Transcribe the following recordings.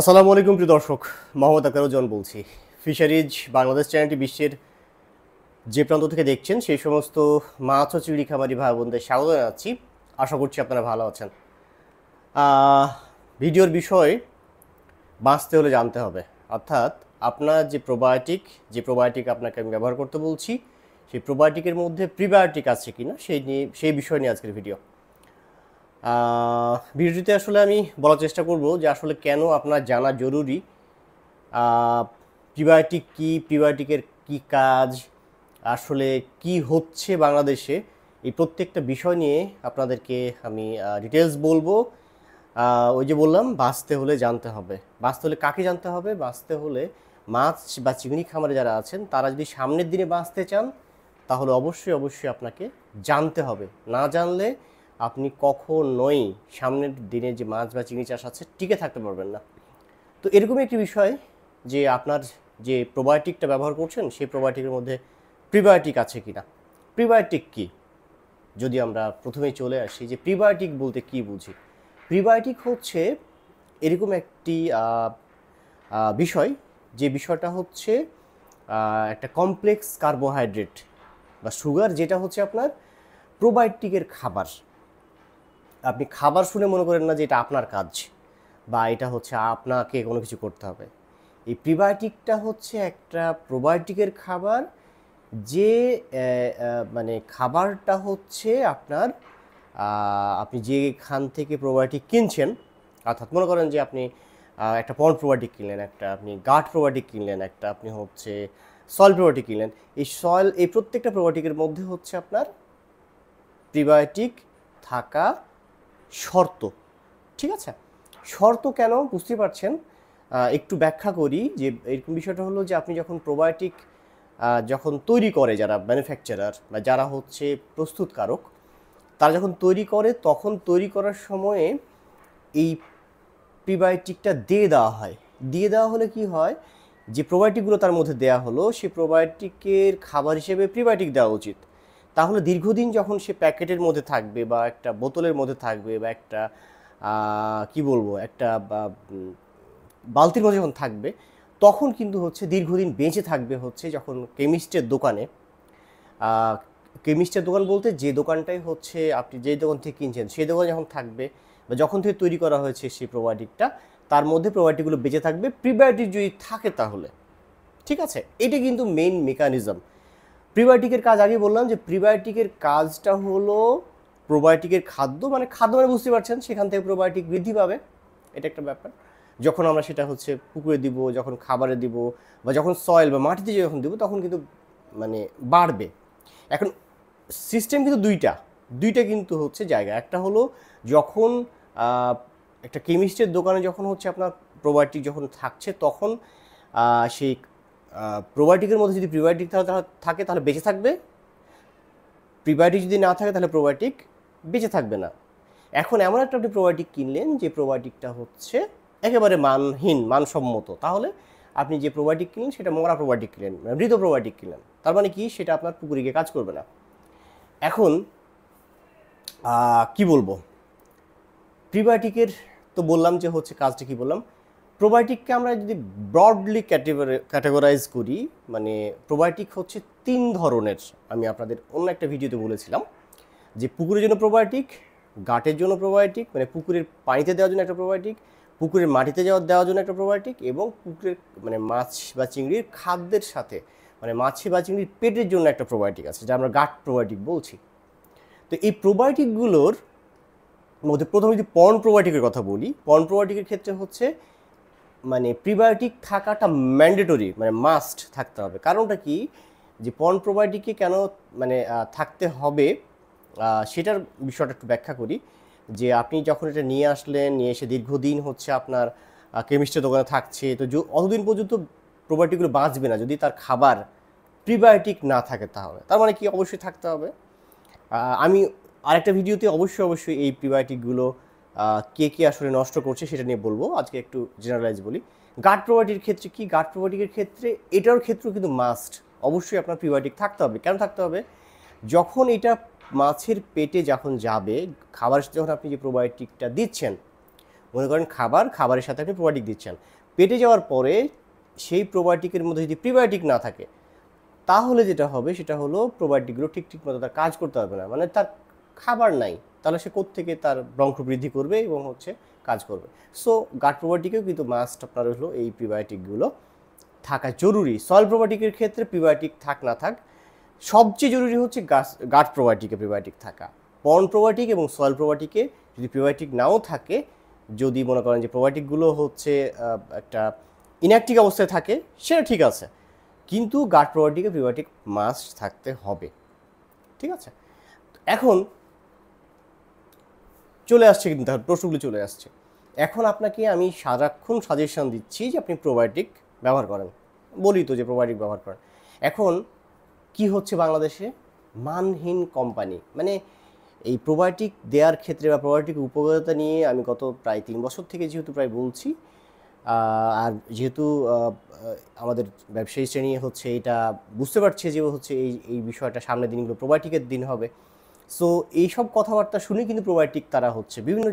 আসসালামু আলাইকুম প্রিয় দর্শক মোহাম্মদ আকারুজন বলছি ফিশারিজ বাংলাদেশ চ্যানেলটি বিশ্বের যে প্রান্ত থেকে দেখছেন সেই সমস্ত মাছ ও চিংড়ি খামারি ভাই বোনদের স্বাগত জানাচ্ছি আশা করছি আপনারা ভালো আছেন ভিডিওর বিষয় বাঁচতে হলে জানতে হবে অর্থাৎ আপনার যে প্রোবায়োটিক যে প্রোবায়োটিক আপনাকে আমি ব্যবহার করতে বলছি সেই প্রোবায়োটিকের মধ্যে প্রিবায়োটিক আছে কি না সেই নিয়ে সেই বিষয় নিয়ে আজকের ভিডিও ভিডিওটিতে আসলে আমি বলার চেষ্টা করব যে আসলে কেন আপনার জানা জরুরি প্রিবায়োটিক কী প্রিবায়োটিকের কি কাজ আসলে কি হচ্ছে বাংলাদেশে এই প্রত্যেকটা বিষয় নিয়ে আপনাদেরকে আমি ডিটেলস বলবো ওই যে বললাম বাঁচতে হলে জানতে হবে বাঁচতে হলে কাকে জানতে হবে বাঁচতে হলে মাছ বা চিংড়ি খামারে যারা আছেন তারা যদি সামনের দিনে বাঁচতে চান তাহলে অবশ্যই অবশ্যই আপনাকে জানতে হবে না জানলে আপনি কখনোই সামনের দিনে যে মাছ বা চিংড়ি চাষ আছে টিকে থাকতে পারবেন না তো এরকমই একটি বিষয় যে আপনার যে প্রোবায়োটিকটা ব্যবহার করছেন সেই প্রোবায়োটিকের মধ্যে প্রিবায়োটিক আছে কি না প্রিবায়োটিক কী যদি আমরা প্রথমে চলে আসি যে প্রিবায়োটিক বলতে কি বুঝি প্রিবায়োটিক হচ্ছে এরকম একটি বিষয় যে বিষয়টা হচ্ছে একটা কমপ্লেক্স কার্বোহাইড্রেট বা সুগার যেটা হচ্ছে আপনার প্রোবায়োটিকের খাবার আপনি খাবার শুনে মনে করেন না যে এটা আপনার কাজ বা এটা হচ্ছে আপনাকে কোনো কিছু করতে হবে এই প্রিবায়োটিকটা হচ্ছে একটা প্রোবায়োটিকের খাবার যে মানে খাবারটা হচ্ছে আপনার আপনি যেখান থেকে প্রোবায়োটিক কিনছেন অর্থাৎ মনে করেন যে আপনি একটা পন প্রোবায়োটিক কিনলেন একটা আপনি গাঠ প্রোবায়োটিক কিনলেন একটা আপনি হচ্ছে সয়েল প্রোবায়োটিক কিনলেন এই সয়েল এই প্রত্যেকটা প্রোবায়োটিকের মধ্যে হচ্ছে আপনার প্রিবায়োটিক থাকা শর্ত ঠিক আছে শর্ত কেন বুঝতে পারছেন একটু ব্যাখ্যা করি যে এরকম বিষয়টা হলো যে আপনি যখন প্রোবায়োটিক যখন তৈরি করে যারা ম্যানুফ্যাকচারার বা যারা হচ্ছে প্রস্তুতকারক তারা যখন তৈরি করে তখন তৈরি করার সময়ে এই প্রিবায়োটিকটা দিয়ে দেওয়া হয় দিয়ে দেওয়া হলে কি হয় যে প্রোবায়োটিকগুলো তার মধ্যে দেয়া হলো সেই প্রোবায়োটিকের খাবার হিসেবে প্রিবায়োটিক দেওয়া উচিত তাহলে দীর্ঘদিন যখন সে প্যাকেটের মধ্যে থাকবে বা একটা বোতলের মধ্যে থাকবে বা একটা কি বলবো একটা বালতির মধ্যে যখন থাকবে তখন কিন্তু হচ্ছে দীর্ঘদিন বেঁচে থাকবে হচ্ছে যখন কেমিস্টের দোকানে কেমিস্টের দোকান বলতে যে দোকানটাই হচ্ছে আপনি যে দোকান থেকে কিনছেন সেই দোকান যখন থাকবে বা যখন থেকে তৈরি করা হয়েছে সেই প্রোবায়োটিকটা তার মধ্যে প্রোবায়োটিকগুলো বেঁচে থাকবে প্রিবায়োটিক যদি থাকে তাহলে ঠিক আছে এটা কিন্তু মেইন মেকানিজম প্রিবায়োটিকের কাজ আগে বললাম যে প্রিবায়োটিকের কাজটা হলো প্রোবায়োটিকের খাদ্য মানে খাদ্য মানে বুঝতে পারছেন সেখান থেকে প্রোবায়োটিক বৃদ্ধি পাবে এটা একটা ব্যাপার যখন আমরা সেটা হচ্ছে পুকুরে দিব যখন খাবারে দিব বা যখন সয়েল বা মাটিতে যখন দিব তখন কিন্তু মানে বাড়বে এখন সিস্টেম কিন্তু দুইটা দুইটা কিন্তু হচ্ছে জায়গা একটা হলো যখন একটা কেমিস্টের দোকানে যখন হচ্ছে আপনার প্রোবায়োটিক যখন থাকছে তখন সেই প্রোবায়োটিকের মধ্যে যদি প্রিবায়োটিক থাকে তাহলে বেঁচে থাকবে প্রিবায়োটিক যদি না থাকে তাহলে প্রোবায়োটিক বেঁচে থাকবে না এখন এমন একটা আপনি প্রোবায়োটিক কিনলেন যে প্রোবায়োটিকটা হচ্ছে একেবারে মানহীন মানসম্মত তাহলে আপনি যে প্রোবায়োটিক কিনলেন সেটা মরা প্রোবায়োটিক কিনলেন মানে মৃত প্রোবায়োটিক কিনলেন তার মানে কি সেটা আপনার পুকুরে গিয়ে কাজ করবে না এখন কি বলবো প্রিবায়োটিকের তো বললাম যে হচ্ছে কাজটা কি বললাম প্রোবায়োটিককে আমরা যদি ব্রডলি ক্যাটেগরি ক্যাটাগরাইজ করি মানে প্রোবায়োটিক হচ্ছে তিন ধরনের আমি আপনাদের অন্য একটা ভিডিওতে বলেছিলাম যে পুকুরের জন্য প্রোবায়োটিক গাটের জন্য প্রোবায়োটিক মানে পুকুরের পানিতে দেওয়ার জন্য একটা প্রোবায়োটিক পুকুরের মাটিতে যাওয়ার দেওয়ার জন্য একটা প্রোবায়োটিক এবং পুকুরের মানে মাছ বা চিংড়ির খাদ্যের সাথে মানে মাছি বা চিংড়ির পেটের জন্য একটা প্রোবায়োটিক আছে যা আমরা গাট প্রোবায়োটিক বলছি তো এই প্রোবায়োটিকগুলোর মধ্যে প্রথমে যদি পর্ন প্রোবায়োটিকের কথা বলি পর্ন প্রোবায়োটিকের ক্ষেত্রে হচ্ছে মানে প্রিবায়োটিক থাকাটা ম্যান্ডেটরি মানে মাস্ট থাকতে হবে কারণটা কি যে পর্ন প্রোবায়োটিককে কেন মানে থাকতে হবে সেটার বিষয়টা একটু ব্যাখ্যা করি যে আপনি যখন এটা নিয়ে আসলেন নিয়ে এসে দীর্ঘদিন হচ্ছে আপনার কেমিস্ট্রি দোকানে থাকছে তো অতদিন পর্যন্ত প্রোবায়োটিকগুলো বাঁচবে না যদি তার খাবার প্রিবায়োটিক না থাকে তাহলে তার মানে কি অবশ্যই থাকতে হবে আমি আরেকটা ভিডিওতে অবশ্যই অবশ্যই এই প্রিবায়োটিকগুলো কে কে আসলে নষ্ট করছে সেটা নিয়ে বলবো আজকে একটু জেনারেলাইজ বলি গার্ড প্রোবায়োটির ক্ষেত্রে কি গার্ড প্রোবায়োটিকের ক্ষেত্রে এটার ক্ষেত্রেও কিন্তু মাস্ট অবশ্যই আপনার প্রিবায়োটিক থাকতে হবে কেন থাকতে হবে যখন এটা মাছের পেটে যখন যাবে খাবার যখন আপনি যে প্রোবায়োটিকটা দিচ্ছেন মনে করেন খাবার খাবারের সাথে আপনি প্রোবায়োটিক দিচ্ছেন পেটে যাওয়ার পরে সেই প্রোবায়োটিকের মধ্যে যদি প্রিবায়োটিক না থাকে তাহলে যেটা হবে সেটা হলো প্রোবায়োটিকগুলো ঠিক ঠিক মতো তার কাজ করতে পারবে না মানে তার খাবার নাই তাহলে সে থেকে তার বংশ বৃদ্ধি করবে এবং হচ্ছে কাজ করবে সো গার্ড প্রোবায়োটিকেও কিন্তু মাস্ট আপনার হলো এই প্রিবায়োটিকগুলো থাকা জরুরি সয়েল প্রোবায়োটিকের ক্ষেত্রে প্রিবায়োটিক থাক না থাক সবচেয়ে জরুরি হচ্ছে গাছ গার্ড প্রোবায়োটিকে প্রিবায়োটিক থাকা পর্ন প্রোবায়োটিক এবং সয়েল প্রোবায়োটিকে যদি প্রিবায়োটিক নাও থাকে যদি মনে করেন যে প্রোবায়োটিকগুলো হচ্ছে একটা ইনঅ্যাক্টিভ অবস্থায় থাকে সেটা ঠিক আছে কিন্তু গার্ড প্রোবায়োটিকে প্রিবায়োটিক মাস্ট থাকতে হবে ঠিক আছে এখন চলে আসছে কিন্তু তার প্রশ্নগুলি চলে আসছে এখন আপনাকে আমি সারাক্ষণ সাজেশান দিচ্ছি যে আপনি প্রোবায়োটিক ব্যবহার করেন বলি তো যে প্রোবায়োটিক ব্যবহার করেন এখন কি হচ্ছে বাংলাদেশে মানহীন কোম্পানি মানে এই প্রোবায়োটিক দেওয়ার ক্ষেত্রে বা প্রোবায়োটিক উপকারিতা নিয়ে আমি গত প্রায় তিন বছর থেকে যেহেতু প্রায় বলছি আর যেহেতু আমাদের ব্যবসায়ী শ্রেণী হচ্ছে এটা বুঝতে পারছে যে হচ্ছে এই এই বিষয়টা সামনের দিনগুলো প্রোবায়োটিকের দিন হবে সো এইসব কথাবার্তা শুনে কিন্তু প্রোবায়োটিক তারা হচ্ছে বিভিন্ন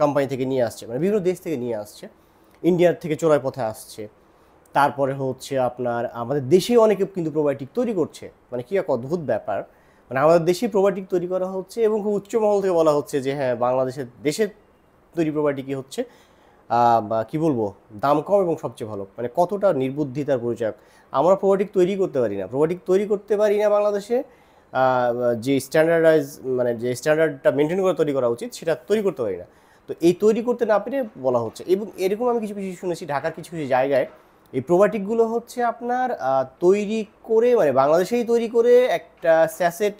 কোম্পানি থেকে নিয়ে আসছে মানে বিভিন্ন দেশ থেকে নিয়ে আসছে ইন্ডিয়ার থেকে চোরাই পথে আসছে তারপরে হচ্ছে আপনার আমাদের দেশেই অনেকে কিন্তু প্রোবায়োটিক তৈরি করছে মানে কী এক অদ্ভুত ব্যাপার মানে আমাদের দেশেই প্রোবায়োটিক তৈরি করা হচ্ছে এবং খুব উচ্চমহল থেকে বলা হচ্ছে যে হ্যাঁ বাংলাদেশের দেশের তৈরি প্রোবায়োটিকই হচ্ছে বা কী বলবো দাম কম এবং সবচেয়ে ভালো মানে কতটা নির্বুদ্ধিতার পরিচয় আমরা প্রোবায়োটিক তৈরি করতে পারি না প্রোবায়োটিক তৈরি করতে পারি না বাংলাদেশে যে স্ট্যান্ডার্ডাইজ মানে যে স্ট্যান্ডার্ডটা মেনটেন করে তৈরি করা উচিত সেটা তৈরি করতে পারি না তো এই তৈরি করতে না পেরে বলা হচ্ছে এবং এরকম আমি কিছু কিছু শুনেছি ঢাকার কিছু কিছু জায়গায় এই প্রোবাটিকগুলো হচ্ছে আপনার তৈরি করে মানে বাংলাদেশেই তৈরি করে একটা স্যাসেট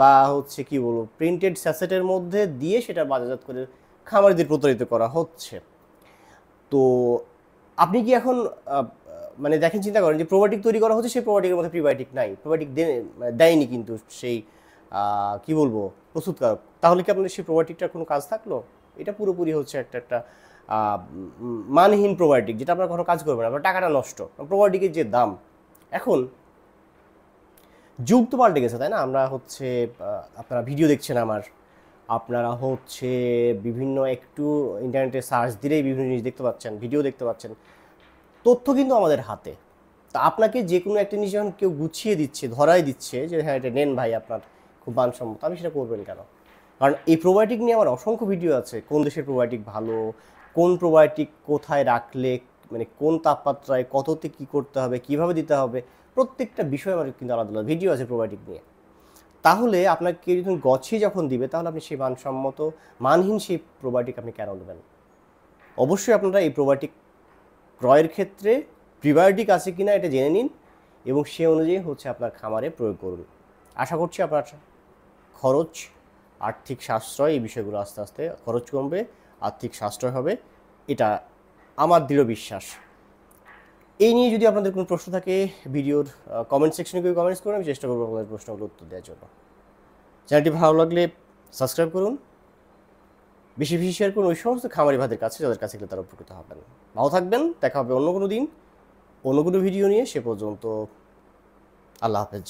বা হচ্ছে কি বলবো প্রিন্টেড স্যাসেটের মধ্যে দিয়ে সেটা বাজারজাত করে খামারিদের প্রতারিত করা হচ্ছে তো আপনি কি এখন মানে দেখেন চিন্তা করেন যে প্রোবায়োটিক তৈরি করা হচ্ছে সেই প্রোবায়োটিকের মধ্যে প্রিবায়োটিক নাই প্রোবায়োটিক দেয়নি কিন্তু সেই কি বলবো প্রস্তুতকারক তাহলে কি আপনাদের সেই প্রোবায়োটিকটার কোনো কাজ থাকলো এটা পুরোপুরি হচ্ছে একটা একটা মানহীন প্রোবায়োটিক যেটা আপনার কোনো কাজ করবে না আপনার টাকাটা নষ্ট প্রোবায়োটিকের যে দাম এখন যুগ তো পাল্টে গেছে তাই না আমরা হচ্ছে আপনারা ভিডিও দেখছেন আমার আপনারা হচ্ছে বিভিন্ন একটু ইন্টারনেটে সার্চ দিলেই বিভিন্ন জিনিস দেখতে পাচ্ছেন ভিডিও দেখতে পাচ্ছেন তথ্য কিন্তু আমাদের হাতে তা আপনাকে যে কোনো একটা জিনিস যখন কেউ গুছিয়ে দিচ্ছে ধরাই দিচ্ছে যে হ্যাঁ এটা নেন ভাই আপনার খুব মানসম্মত আপনি সেটা করবেন কেন কারণ এই প্রোবায়োটিক নিয়ে আমার অসংখ্য ভিডিও আছে কোন দেশের প্রোবায়োটিক ভালো কোন প্রোবায়োটিক কোথায় রাখলে মানে কোন তাপমাত্রায় কততে কী করতে হবে কিভাবে দিতে হবে প্রত্যেকটা বিষয় আমার কিন্তু আলাদা আলাদা ভিডিও আছে প্রোবায়োটিক নিয়ে তাহলে আপনাকে যখন গছিয়ে যখন দিবে তাহলে আপনি সেই মানসম্মত মানহীন সেই প্রোবায়োটিক আপনি কেন নেবেন অবশ্যই আপনারা এই প্রোবায়োটিক ক্রয়ের ক্ষেত্রে প্রিবায়োটিক আছে কি না এটা জেনে নিন এবং সে অনুযায়ী হচ্ছে আপনার খামারে প্রয়োগ করুন আশা করছি আপনার খরচ আর্থিক সাশ্রয় এই বিষয়গুলো আস্তে আস্তে খরচ কমবে আর্থিক সাশ্রয় হবে এটা আমার দৃঢ় বিশ্বাস এই নিয়ে যদি আপনাদের কোনো প্রশ্ন থাকে ভিডিওর কমেন্ট সেকশনে কেউ কমেন্টস করুন আমি চেষ্টা করবো আপনাদের প্রশ্নগুলো উত্তর দেওয়ার জন্য চ্যানেলটি ভালো লাগলে সাবস্ক্রাইব করুন বেশি বেশি শেয়ার করুন ওই সমস্ত খামারি ভাতের কাছে যাদের কাছে গেলে তারা উপকৃত হবেন ভালো থাকবেন দেখা হবে অন্য কোনো দিন অন্য কোনো ভিডিও নিয়ে সে পর্যন্ত আল্লাহ হাফেজ